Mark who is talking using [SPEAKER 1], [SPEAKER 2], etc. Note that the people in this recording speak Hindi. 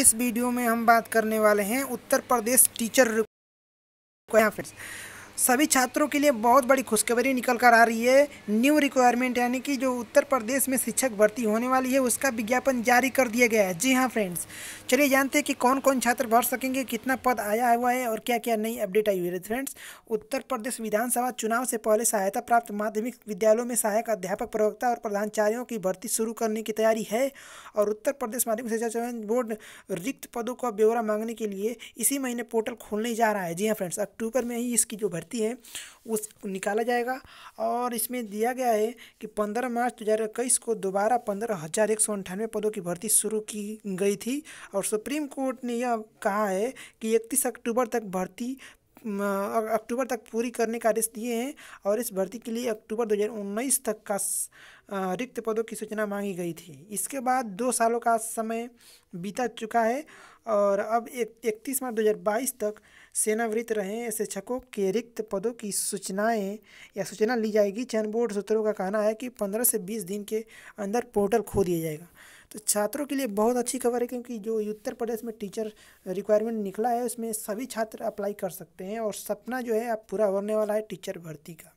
[SPEAKER 1] इस वीडियो में हम बात करने वाले हैं उत्तर प्रदेश टीचर फ्रेंड्स सभी छात्रों के लिए बहुत बड़ी खुशखबरी निकल कर आ रही है न्यू रिक्वायरमेंट यानी कि जो उत्तर प्रदेश में शिक्षक भर्ती होने वाली है उसका विज्ञापन जारी कर दिया गया है जी हाँ फ्रेंड्स चलिए जानते हैं कि कौन कौन छात्र भर सकेंगे कितना पद आया हुआ है और क्या क्या नई अपडेट आई हुई है फ्रेंड्स उत्तर प्रदेश विधानसभा चुनाव से पहले सहायता प्राप्त माध्यमिक विद्यालयों में सहायक अध्यापक प्रवक्ता और प्रधानचार्यों की भर्ती शुरू करने की तैयारी है और उत्तर प्रदेश माध्यमिक शिक्षा बोर्ड रिक्त पदों का ब्यौरा मांगने के लिए इसी महीने पोर्टल खोलने जा रहा है जी हाँ फ्रेंड्स अक्टूबर में ही इसकी जो भर्ती भर्ती हैं उस निकाला जाएगा और इसमें दिया गया है कि पंद्रह मार्च दो हज़ार इक्कीस को दोबारा पंद्रह हज़ार एक सौ अंठानवे पदों की भर्ती शुरू की गई थी और सुप्रीम कोर्ट ने यह कहा है कि इकतीस अक्टूबर तक भर्ती अक्टूबर तक पूरी करने का आदेश दिए हैं और इस भर्ती के लिए अक्टूबर 2019 तक का रिक्त पदों की सूचना मांगी गई थी इसके बाद दो सालों का समय बीता चुका है और अब एक इकतीस मार्च दो तक सेनावृत्त रहे शिक्षकों के रिक्त पदों की सूचनाएं या सूचना ली जाएगी चयन बोर्ड सूत्रों का कहना है कि पंद्रह से बीस दिन के अंदर पोर्टल खो दिया जाएगा तो छात्रों के लिए बहुत अच्छी खबर है क्योंकि जो उत्तर प्रदेश में टीचर रिक्वायरमेंट निकला है उसमें सभी छात्र अप्लाई कर सकते हैं और सपना जो है अब पूरा होने वाला है टीचर भर्ती का